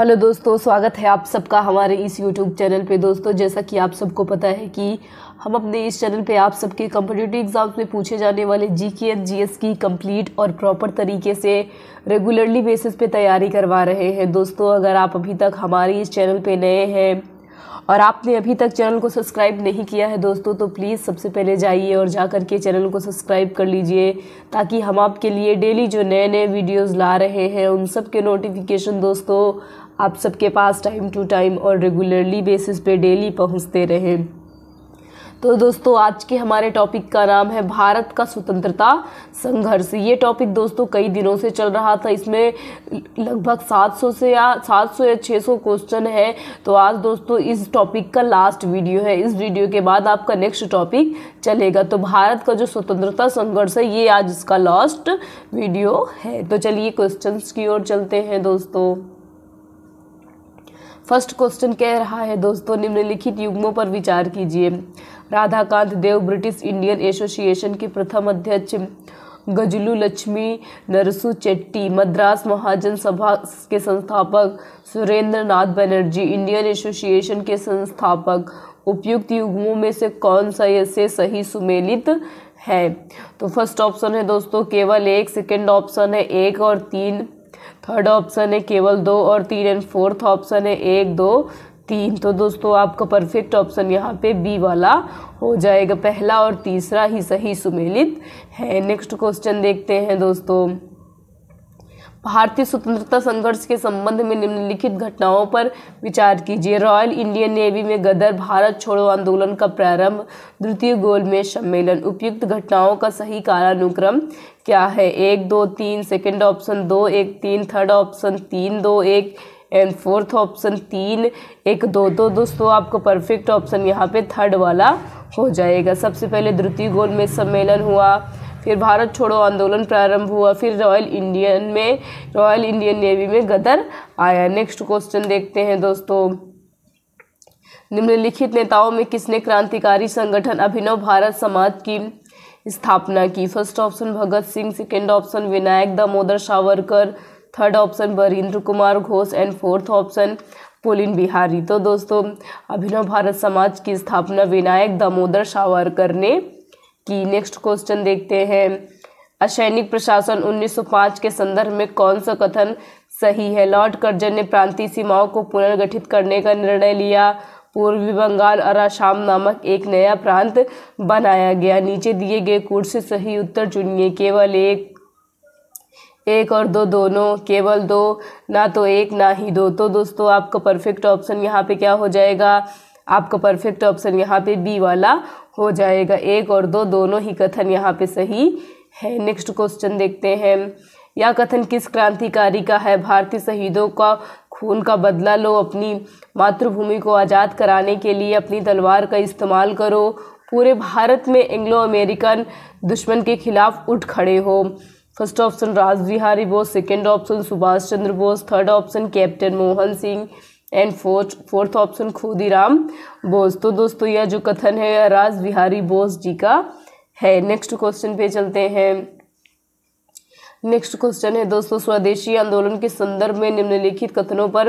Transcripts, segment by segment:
hello दोस्तों स्वागत है आप सबका हमारे इस यूट्यूब चैनल पे दोस्तों जैसा कि आप सबको पता है कि हम अपने इस चैनल पे आप सबके कम्पिटेटिव एग्ज़ाम्स में पूछे जाने वाले G K and G S की कंप्लीट और प्रॉपर तरीके से रेगुलरली बेसिस पे तैयारी करवा रहे हैं दोस्तों अगर आप अभी तक हमारे इस चैनल पर नए हैं और आपने अभी तक चैनल को सब्सक्राइब नहीं किया है दोस्तों तो प्लीज़ सबसे पहले जाइए और जा कर के चैनल को सब्सक्राइब कर लीजिए ताकि हम आपके लिए डेली जो नए नए वीडियोज़ ला रहे हैं उन सब के नोटिफिकेशन दोस्तों आप सबके पास टाइम टू टाइम और रेगुलरली बेसिस पे डेली पहुंचते रहें तो दोस्तों आज के हमारे टॉपिक का नाम है भारत का स्वतंत्रता संघर्ष ये टॉपिक दोस्तों कई दिनों से चल रहा था इसमें लगभग 700 से या 700 या 600 क्वेश्चन है तो आज दोस्तों इस टॉपिक का लास्ट वीडियो है इस वीडियो के बाद आपका नेक्स्ट टॉपिक चलेगा तो भारत का जो स्वतंत्रता संघर्ष है ये आज इसका लास्ट वीडियो है तो चलिए क्वेश्चन की ओर चलते हैं दोस्तों फर्स्ट क्वेश्चन कह रहा है दोस्तों निम्नलिखित युग्मों पर विचार कीजिए Radhakant Deb British Indian association के प्रथम अध्यक्ष गजलू लक्ष्मी नरसू चेट्टी मद्रास महाजन सभा के संस्थापक सुरेंद्र नाथ बनर्जी इंडियन एसोसिएशन के संस्थापक उपयुक्त युग्मों में से कौन सा ऐसे सही सुमेलित है तो फर्स्ट ऑप्शन है दोस्तों केवल एक सेकंड ऑप्शन है एक और तीन थर्ड ऑप्शन है केवल दो और तीन एंड फोर्थ ऑप्शन है एक दो तीन तो दोस्तों आपका परफेक्ट ऑप्शन यहाँ पे बी वाला हो जाएगा पहला और तीसरा ही सही सुमेलित है नेक्स्ट क्वेश्चन देखते हैं दोस्तों भारतीय स्वतंत्रता संघर्ष के संबंध में निम्नलिखित घटनाओं पर विचार कीजिए रॉयल इंडियन नेवी में गदर भारत छोड़ो आंदोलन का प्रारंभ द्वितीय गोलमेज सम्मेलन उपयुक्त घटनाओं का सही कालानुक्रम क्या है एक दो तीन सेकेंड ऑप्शन दो एक तीन थर्ड ऑप्शन तीन दो एक एंड फोर्थ ऑप्शन तीन एक दो दो तो दोस्तों आपको परफेक्ट ऑप्शन यहाँ पे थर्ड वाला हो जाएगा सबसे पहले द्वितीय में सम्मेलन हुआ फिर भारत छोड़ो आंदोलन प्रारंभ हुआ फिर रॉयल इंडियन में रॉयल इंडियन नेवी में गदर आया नेक्स्ट क्वेश्चन देखते हैं दोस्तों निम्नलिखित नेताओं में किसने क्रांतिकारी संगठन अभिनव भारत समाज की स्थापना की first option Bhagat Singh second option Vinayak Damodar Savarkar third option Barindra Kumar Ghosh and fourth option Pulin Bihari तो दोस्तों अभिनव भारत समाज की स्थापना विनायक दामोदर सावरकर ने कि नेक्स्ट क्वेश्चन देखते हैं असैनिक प्रशासन 1905 के संदर्भ में कौन सा कथन सही है लॉर्ड कर्जन ने प्रांतीय सीमाओं को पुनर्गठित करने का निर्णय लिया पूर्वी बंगाल और आसाम नामक एक नया प्रांत बनाया गया नीचे दिए गए कूट से सही उत्तर चुनिए केवल एक एक और दो दोनों केवल दो ना तो एक ना ही दो तो दोस्तों आपका परफेक्ट ऑप्शन यहाँ पे क्या हो जाएगा आपका परफेक्ट ऑप्शन यहाँ पे बी वाला हो जाएगा एक और दो दोनों ही कथन यहाँ पे सही है नेक्स्ट क्वेश्चन देखते हैं यह कथन किस क्रांतिकारी का है भारतीय शहीदों का खून का बदला लो अपनी मातृभूमि को आज़ाद कराने के लिए अपनी तलवार का इस्तेमाल करो पूरे भारत में एंग्लो अमेरिकन दुश्मन के खिलाफ उठ खड़े हो first option Rajbihari Bose second option Subhash Chandra Bose third option captain Mohan Singh and fourth fourth option Khudiram Bose तो दोस्तों यह जो कथन है राज बिहारी बोस जी का है नेक्स्ट क्वेश्चन पे चलते हैं नेक्स्ट क्वेश्चन है दोस्तों स्वदेशी आंदोलन के संदर्भ में निम्नलिखित कथनों पर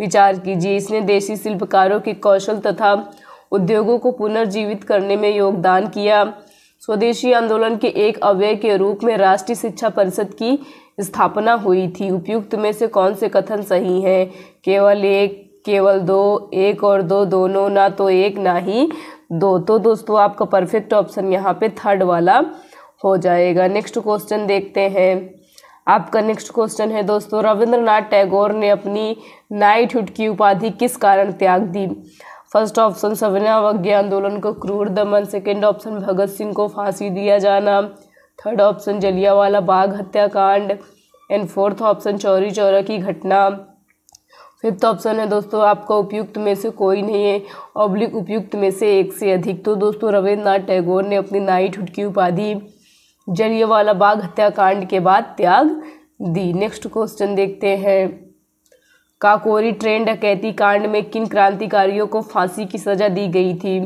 विचार कीजिए इसने देशी शिल्पकारों के कौशल तथा उद्योगों को पुनर्जीवित करने में योगदान किया स्वदेशी आंदोलन के एक अव्यय के रूप में राष्ट्रीय शिक्षा परिषद की स्थापना हुई थी उपयुक्त में से कौन से कथन सही हैं केवल एक केवल दो एक और दो दोनों ना तो एक ना ही दो तो दोस्तों आपका परफेक्ट ऑप्शन यहाँ पे थर्ड वाला हो जाएगा नेक्स्ट क्वेश्चन देखते हैं आपका नेक्स्ट क्वेश्चन है दोस्तों रविंद्रनाथ टैगोर ने अपनी नाइट हुड की उपाधि किस कारण त्याग दी फर्स्ट ऑप्शन सविनय अवज्ञा आंदोलन को क्रूर दमन सेकेंड ऑप्शन भगत सिंह को फांसी दिया जाना थर्ड ऑप्शन जलियावाला बाग हत्याकांड and fourth option Chauri Chaura की घटना फिफ्थ ऑप्शन है दोस्तों आपका उपयुक्त में से कोई नहीं है ऑब्लिक उपयुक्त में से एक से अधिक तो दोस्तों रविन्द्रनाथ टैगोर ने अपनी नाइट हुड की उपाधि जलियावाला बाग हत्याकांड के बाद त्याग दी नेक्स्ट क्वेश्चन देखते हैं काकोरी ट्रेन डकैती कांड में किन क्रांतिकारियों को फांसी की सज़ा दी गई थी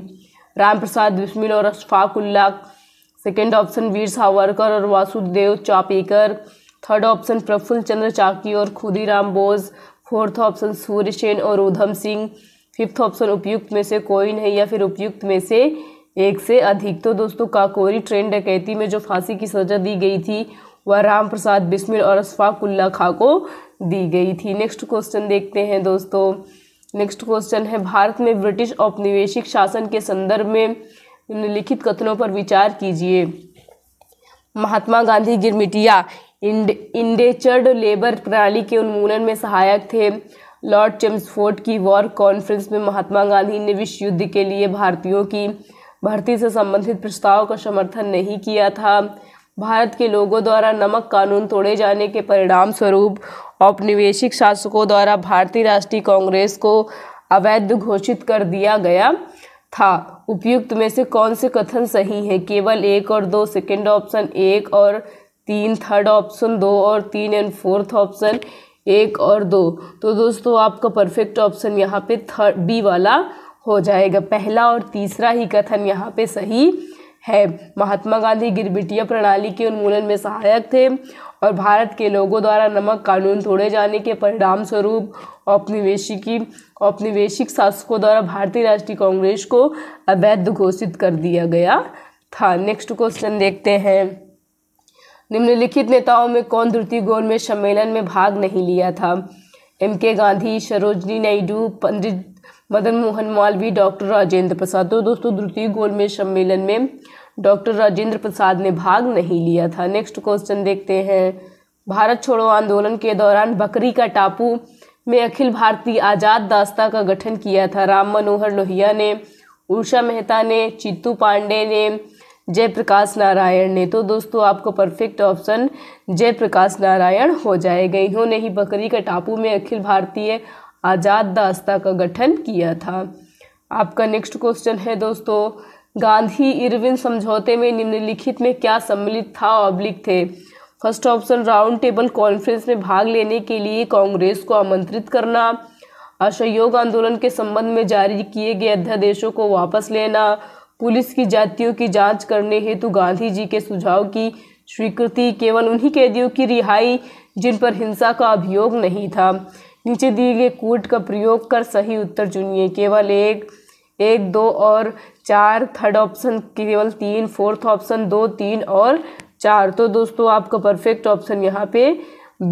रामप्रसाद बिस्मिल और अशफाक उल्लाह सेकेंड ऑप्शन वीर सावरकर और वासुदेव चापेकर थर्ड ऑप्शन प्रफुल्ल चंद्र चाकी और खुदीराम बोस फोर्थ ऑप्शन सूर्य सेन और ऊधम सिंह फिफ्थ ऑप्शन उपयुक्त में से कोई नहीं या फिर उपयुक्त में से एक से अधिक तो दोस्तों काकोरी ट्रेन डकैती में जो फांसी की सजा दी गई थी वह राम प्रसाद बिस्मिल और अशफाकुल्ला खां को दी गई थी नेक्स्ट क्वेश्चन देखते हैं दोस्तों नेक्स्ट क्वेश्चन है भारत में ब्रिटिश औपनिवेशिक शासन के संदर्भ में निम्नलिखित कथनों पर विचार कीजिए महात्मा गांधी गिरमिटिया इंड इंडेचर्ड लेबर प्रणाली के उन्मूलन में सहायक थे लॉर्ड चेम्सफोर्ड की वॉर कॉन्फ्रेंस में महात्मा गांधी ने विश्व युद्ध के लिए भारतीयों की भर्ती से संबंधित प्रस्ताव का समर्थन नहीं किया था भारत के लोगों द्वारा नमक कानून तोड़े जाने के परिणाम स्वरूप औपनिवेशिक शासकों द्वारा भारतीय राष्ट्रीय कांग्रेस को अवैध घोषित कर दिया गया था उपयुक्त में से कौन से कथन सही है केवल एक और दो सेकेंड ऑप्शन एक और तीन थर्ड ऑप्शन दो और तीन एंड फोर्थ ऑप्शन एक और दो तो दोस्तों आपका परफेक्ट ऑप्शन यहाँ पे थर्ड बी वाला हो जाएगा पहला और तीसरा ही कथन यहाँ पे सही है महात्मा गांधी गिरबिटिया प्रणाली के उन्मूलन में सहायक थे और भारत के लोगों द्वारा नमक कानून तोड़े जाने के परिणाम स्वरूप औपनिवेशिकी औपनिवेशिक शासकों द्वारा भारतीय राष्ट्रीय कांग्रेस को अवैध घोषित कर दिया गया था नेक्स्ट क्वेश्चन देखते हैं निम्नलिखित नेताओं में कौन द्वितीय गोल में सम्मेलन में भाग नहीं लिया था M K Gandhi Sarojini Naidu Pandit Madan Mohan Malviya doctor Rajendra Prasad तो दोस्तों द्वितीय गोलमेज सम्मेलन में डॉक्टर राजेंद्र प्रसाद ने भाग नहीं लिया था नेक्स्ट क्वेश्चन देखते हैं भारत छोड़ो आंदोलन के दौरान बकरी का टापू में अखिल भारतीय आज़ाद दास्ता का गठन किया था राम मनोहर लोहिया ने उषा मेहता ने चित्तू पांडे ने जयप्रकाश नारायण ने तो दोस्तों आपको परफेक्ट ऑप्शन जयप्रकाश नारायण हो जाएगा इन्होंने ही बकरी का टापू में अखिल भारतीय आज़ाद दास्ता का गठन किया था आपका नेक्स्ट क्वेश्चन है दोस्तों गांधी इरविन समझौते में निम्नलिखित में क्या सम्मिलित था ऑब्लिक थे first option round table conference में भाग लेने के लिए कांग्रेस को आमंत्रित करना असहयोग आंदोलन के संबंध में जारी किए गए अध्यादेशों को वापस लेना पुलिस की जातियों की जांच करने हेतु गांधी जी के सुझाव की स्वीकृति केवल उन्हीं कैदियों की रिहाई जिन पर हिंसा का अभियोग नहीं था नीचे दिए गए कूट का प्रयोग कर सही उत्तर चुनिए केवल एक एक दो और चार थर्ड ऑप्शन केवल तीन फोर्थ ऑप्शन दो तीन और चार तो दोस्तों आपका परफेक्ट ऑप्शन यहाँ पे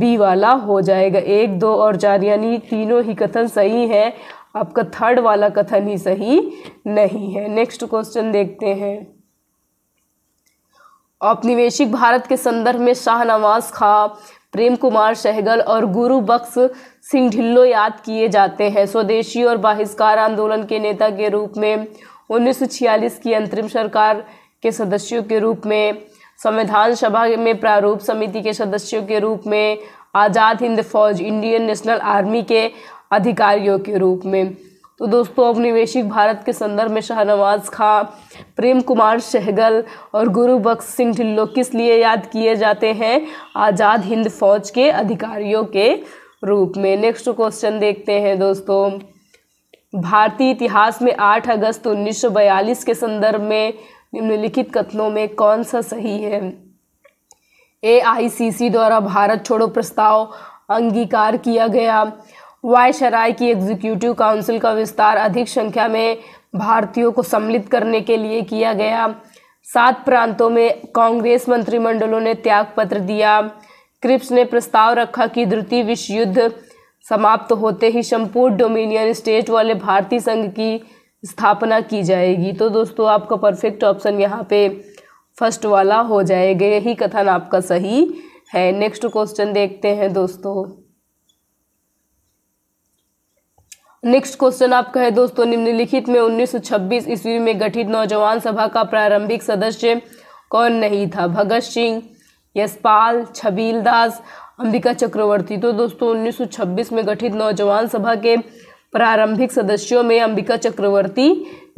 बी वाला हो जाएगा एक दो और चार यानी तीनों ही कथन सही है आपका थर्ड वाला कथन ही सही नहीं है नेक्स्ट क्वेश्चन देखते हैं औपनिवेशिक भारत के संदर्भ में शाहनवाज खां प्रेम कुमार सहगल और गुरु बख्श सिंह ढिल्लो याद किए जाते हैं स्वदेशी और बाहिष्कार आंदोलन के नेता के रूप में 1946 की अंतरिम सरकार के सदस्यों के रूप में संविधान सभा में प्रारूप समिति के सदस्यों के रूप में आज़ाद हिंद फौज इंडियन नेशनल आर्मी के अधिकारियों के रूप में तो दोस्तों औपनिवेशिक भारत के संदर्भ में शाहनवाज खां प्रेम कुमार सहगल और गुरु बख्श सिंह ढिल्लो किस लिए याद किए जाते हैं आज़ाद हिंद फौज के अधिकारियों के रूप में नेक्स्ट क्वेश्चन देखते हैं दोस्तों भारतीय इतिहास में 8 अगस्त 1942 के संदर्भ में निम्नलिखित कथनों में कौन सा सही है ए द्वारा भारत छोड़ो प्रस्ताव अंगीकार किया गया वायशराय की एग्जीक्यूटिव काउंसिल का विस्तार अधिक संख्या में भारतीयों को सम्मिलित करने के लिए किया गया सात प्रांतों में कांग्रेस मंत्रिमंडलों ने त्यागपत्र दिया क्रिप्स ने प्रस्ताव रखा कि द्वितीय विश्व युद्ध समाप्त होते ही संपूर्ण डोमिनियन स्टेट वाले भारतीय संघ की स्थापना की जाएगी तो दोस्तों आपका परफेक्ट ऑप्शन यहाँ पे फर्स्ट वाला हो जाएगा यही कथन आपका सही है नेक्स्ट क्वेश्चन देखते हैं दोस्तों नेक्स्ट क्वेश्चन आपका है दोस्तों निम्नलिखित में 1926 ईस्वी में गठित नौजवान सभा का प्रारंभिक सदस्य कौन नहीं था भगत सिंह यशपाल छबील दास अंबिका चक्रवर्ती तो दोस्तों 1926 में गठित नौजवान सभा के प्रारंभिक सदस्यों में अंबिका चक्रवर्ती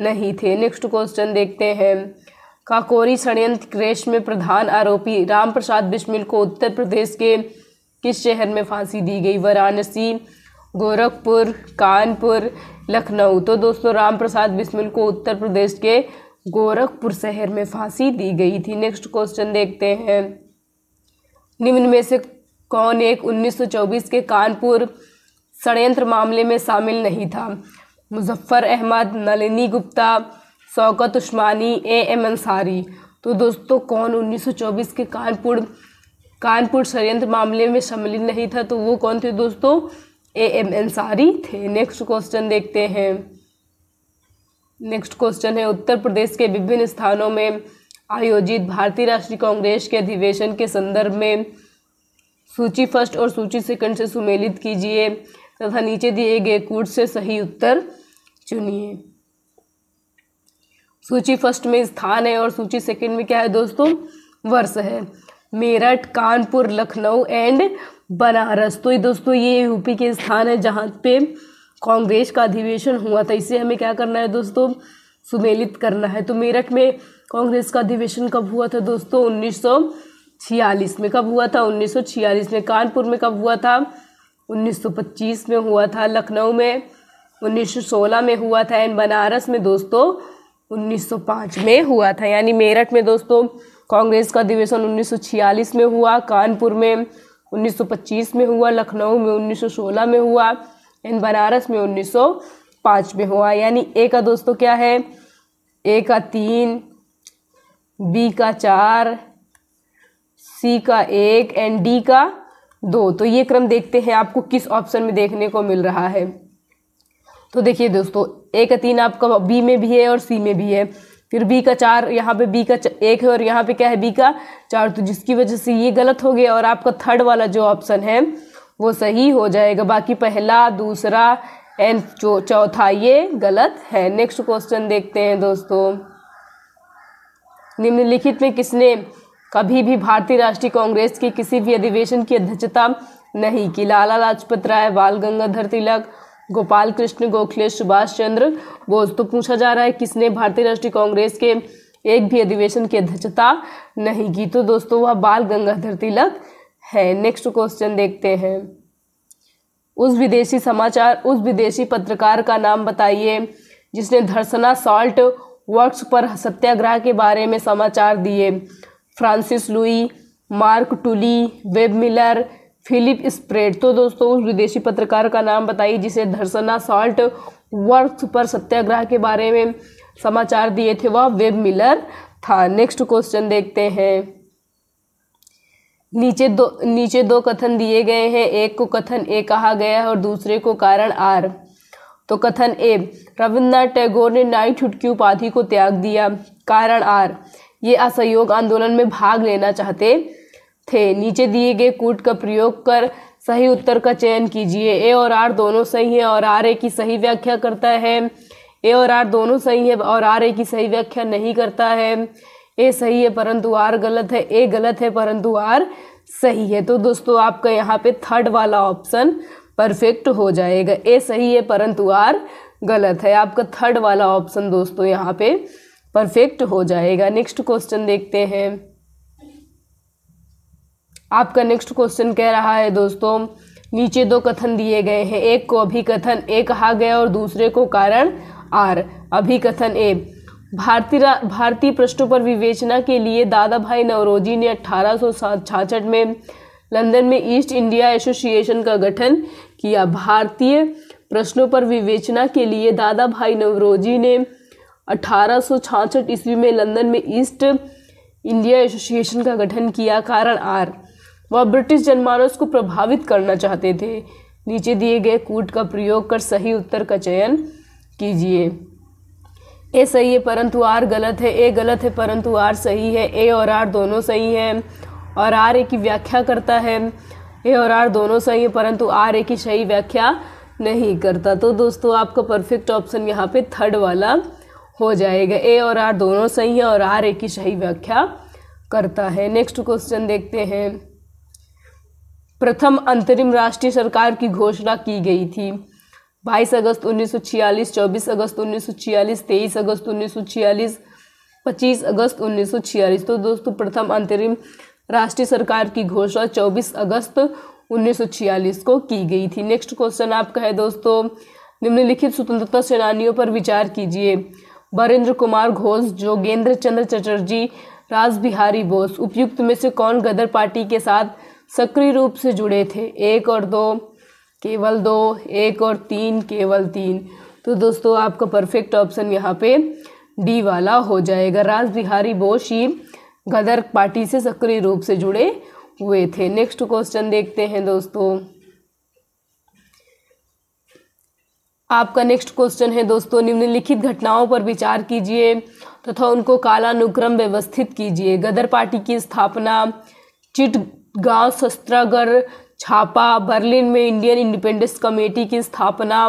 नहीं थे नेक्स्ट क्वेश्चन देखते हैं काकोरी षडयंत्र क्रेश में प्रधान आरोपी राम प्रसाद बिस्मिल को उत्तर प्रदेश के किस शहर में फांसी दी गई वाराणसी गोरखपुर कानपुर लखनऊ तो दोस्तों राम प्रसाद बिस्मिल को उत्तर प्रदेश के गोरखपुर शहर में फांसी दी गई थी नेक्स्ट क्वेश्चन देखते हैं निम्न में से कौन एक 1924 के कानपुर षडयंत्र मामले में शामिल नहीं था मुजफ्फ़र अहमद नलिनी गुप्ता शौकत उस्मानी ए एम अंसारी तो दोस्तों कौन 1924 के कानपुर कानपुर षडयंत्र मामले में शामिल नहीं था तो वो कौन थे दोस्तों ए एम अंसारी थे नेक्स्ट क्वेश्चन देखते हैं नेक्स्ट क्वेश्चन है उत्तर प्रदेश के विभिन्न स्थानों में आयोजित भारतीय राष्ट्रीय कांग्रेस के अधिवेशन के संदर्भ में सूची फर्स्ट और सूची सेकंड से सुमेलित कीजिए तथा नीचे दिए गए कूट से सही उत्तर चुनिए सूची फर्स्ट में स्थान है और सूची सेकंड में क्या है दोस्तों वर्ष है मेरठ कानपुर लखनऊ एंड बनारस तो ये दोस्तों ये यूपी के स्थान है जहाँ पे कांग्रेस का अधिवेशन हुआ था इसे हमें क्या करना है दोस्तों सुमेलित करना है तो मेरठ में कांग्रेस का अधिवेशन कब हुआ था दोस्तों उन्नीस में कब हुआ था उन्नीस में कानपुर में कब हुआ था 1925 में हुआ था लखनऊ में 1916 में हुआ था एंड बनारस में दोस्तों 1905 में हुआ था यानी मेरठ में दोस्तों कांग्रेस का अधिवेशन 1946 में हुआ कानपुर में 1925 में हुआ लखनऊ में 1916 में हुआ एंड बनारस में 1905 में हुआ यानी ए का दोस्तों क्या है ए का तीन बी का चार सी का एक एंड डी का दो तो ये क्रम देखते हैं आपको किस ऑप्शन में देखने को मिल रहा है तो देखिए दोस्तों ए का तीन आपका बी में भी है और सी में भी है फिर बी का चार यहाँ पे बी का एक है और यहाँ पे क्या है बी का चार तो जिसकी वजह से ये गलत हो गया और आपका थर्ड वाला जो ऑप्शन है वो सही हो जाएगा बाकी पहला दूसरा एंड चौथा ये गलत है नेक्स्ट क्वेश्चन देखते हैं दोस्तों निम्नलिखित में किसने कभी भी भारतीय राष्ट्रीय कांग्रेस के किसी भी अधिवेशन की अध्यक्षता नहीं की लाला लाजपत राय बाल गंगाधर तिलक गोपाल कृष्ण गोखले सुभाष चंद्र बोस तो पूछा जा रहा है किसने भारतीय राष्ट्रीय कांग्रेस के एक भी अधिवेशन की अध्यक्षता नहीं की तो दोस्तों वह बाल गंगाधर तिलक है नेक्स्ट क्वेश्चन देखते हैं उस विदेशी समाचार उस विदेशी पत्रकार का नाम बताइए जिसने धर्सना सॉल्ट वर्क्स पर सत्याग्रह के बारे में समाचार दिए Francis Louis Mark Tully Webb Miller Philip Spratt तो दोस्तों उस विदेशी पत्रकार का नाम बताइए जिसे धर्सना साल्ट वर्क पर सत्याग्रह के बारे में समाचार दिए थे वह वेब मिलर था नेक्स्ट क्वेश्चन देखते हैं नीचे दो नीचे दो कथन दिए गए हैं एक को कथन ए कहा गया है और दूसरे को कारण आर तो कथन ए रविन्द्रनाथ टैगोर ने नाइट नाइटहुड की उपाधि को त्याग दिया कारण आर ये असहयोग आंदोलन में भाग लेना चाहते थे नीचे दिए गए कूट का प्रयोग कर सही उत्तर का चयन कीजिए ए और आर दोनों सही हैं और आर ए की सही व्याख्या करता है ए और आर दोनों सही है और आर ए की सही व्याख्या नहीं करता है ए सही है परंतु आर गलत है ए गलत है परंतु आर सही है तो दोस्तों आपका यहाँ पे थर्ड वाला ऑप्शन परफेक्ट हो जाएगा ए सही है परंतु आर गलत है आपका थर्ड वाला ऑप्शन दोस्तों यहाँ पे परफेक्ट हो जाएगा नेक्स्ट क्वेश्चन देखते हैं आपका नेक्स्ट क्वेश्चन कह रहा है दोस्तों नीचे दो कथन दिए गए हैं एक को अभिकथन ए कहा गया और दूसरे को कारण आर अभिकथन ए भारतीय भारतीय पृष्ठों पर विवेचना के लिए दादा भाई नवरोजी ने अठारह में लंदन में ईस्ट इंडिया एसोसिएशन का गठन किया भारतीय प्रश्नों पर विवेचना के लिए दादा भाई नवरोजी ने अठारह ईस्वी में लंदन में ईस्ट इंडिया एसोसिएशन का गठन किया कारण आर वह ब्रिटिश जनमानस को प्रभावित करना चाहते थे नीचे दिए गए कूट का प्रयोग कर सही उत्तर का चयन कीजिए ए सही है परंतु आर गलत है ए गलत है परंतु आर सही है ए और आर दोनों सही हैं और आर ए की व्याख्या करता है ए और आर दोनों सही है परंतु आर ए की सही व्याख्या नहीं करता तो दोस्तों आपका परफेक्ट ऑप्शन यहाँ पे थर्ड वाला हो जाएगा ए और आर दोनों सही है और आर ए की सही व्याख्या करता है नेक्स्ट क्वेश्चन देखते हैं प्रथम अंतरिम राष्ट्रीय सरकार की घोषणा की गई थी 22 अगस्त 1946, 24 अगस्त 1946, 23 अगस्त 1946, 25 अगस्त 1946 तो दोस्तों प्रथम अंतरिम राष्ट्रीय सरकार की घोषणा 24 अगस्त 1946 को की गई थी नेक्स्ट क्वेश्चन आपका है दोस्तों निम्नलिखित स्वतंत्रता सेनानियों पर विचार कीजिए वरेंद्र कुमार घोष जोगेंद्र चंद्र चटर्जी राजबिहारी बोस उपयुक्त में से कौन गदर पार्टी के साथ सक्रिय रूप से जुड़े थे एक और दो केवल दो एक और तीन केवल तीन तो दोस्तों आपका परफेक्ट ऑप्शन यहाँ पे डी वाला हो जाएगा राज बिहारी बोस ही गदर पार्टी से सक्रिय रूप से जुड़े हुए थे नेक्स्ट क्वेश्चन देखते हैं दोस्तों आपका नेक्स्ट क्वेश्चन है दोस्तों निम्नलिखित घटनाओं पर विचार कीजिए तथा तो उनको कालानुक्रम व्यवस्थित कीजिए गदर पार्टी की स्थापना चिट गांव शस्त्रागर छापा बर्लिन में इंडियन इंडिपेंडेंस कमेटी की स्थापना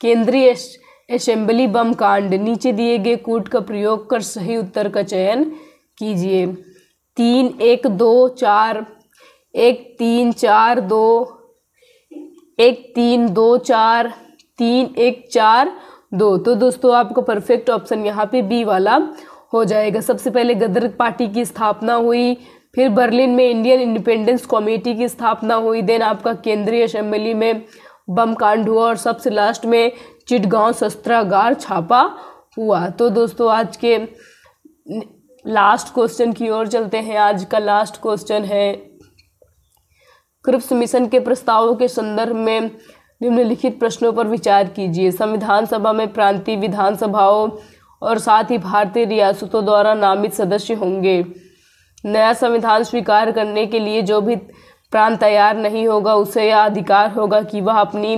केंद्रीय असेंबली बम कांड नीचे दिए गए कूट का प्रयोग कर सही उत्तर का चयन कीजिए तीन एक दो चार एक तीन चार दो एक तीन दो चार तीन एक चार दो तो दोस्तों आपका परफेक्ट ऑप्शन यहाँ पे बी वाला हो जाएगा सबसे पहले गदर पार्टी की स्थापना हुई फिर बर्लिन में इंडियन इंडिपेंडेंस कमेटी की स्थापना हुई देन आपका केंद्रीय असेंबली में बम कांड हुआ और सबसे लास्ट में चिटगांव शस्त्रागार छापा हुआ तो दोस्तों आज के लास्ट क्वेश्चन की ओर चलते हैं आज का लास्ट क्वेश्चन है क्रिप्स मिशन के प्रस्तावों के संदर्भ में निम्नलिखित प्रश्नों पर विचार कीजिए संविधान सभा में प्रांतीय विधानसभाओं और साथ ही भारतीय रियासतों द्वारा नामित सदस्य होंगे नया संविधान स्वीकार करने के लिए जो भी प्रांत तैयार नहीं होगा उसे यह अधिकार होगा कि वह अपनी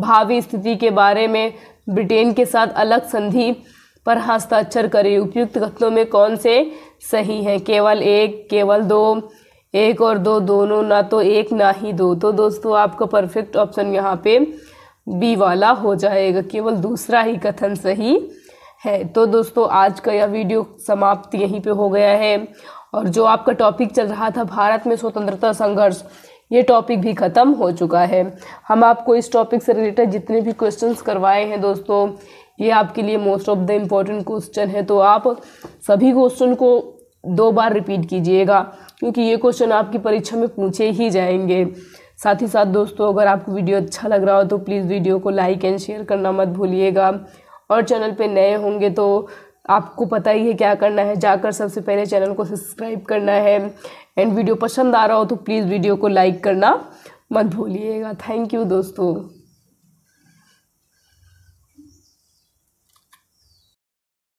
भावी स्थिति के बारे में ब्रिटेन के साथ अलग संधि पर हस्ताक्षर करे उपयुक्त कथनों में कौन से सही हैं केवल एक केवल दो एक और दो दोनों ना तो एक ना ही दो तो दोस्तों आपका परफेक्ट ऑप्शन यहाँ पे बी वाला हो जाएगा केवल दूसरा ही कथन सही है तो दोस्तों आज का यह वीडियो समाप्त यहीं पे हो गया है और जो आपका टॉपिक चल रहा था भारत में स्वतंत्रता संघर्ष ये टॉपिक भी ख़त्म हो चुका है हम आपको इस टॉपिक से रिलेटेड जितने भी क्वेश्चंस करवाए हैं दोस्तों ये आपके लिए most of the important question है तो आप सभी क्वेश्चन को दो बार रिपीट कीजिएगा क्योंकि ये क्वेश्चन आपकी परीक्षा में पूछे ही जाएंगे साथ ही साथ दोस्तों अगर आपको वीडियो अच्छा लग रहा हो तो प्लीज़ वीडियो को लाइक एंड शेयर करना मत भूलिएगा और चैनल पे नए होंगे तो आपको पता ही है क्या करना है जाकर सबसे पहले चैनल को सब्सक्राइब करना है एंड वीडियो पसंद आ रहा हो तो प्लीज़ वीडियो को लाइक करना मत भूलिएगा थैंक यू दोस्तों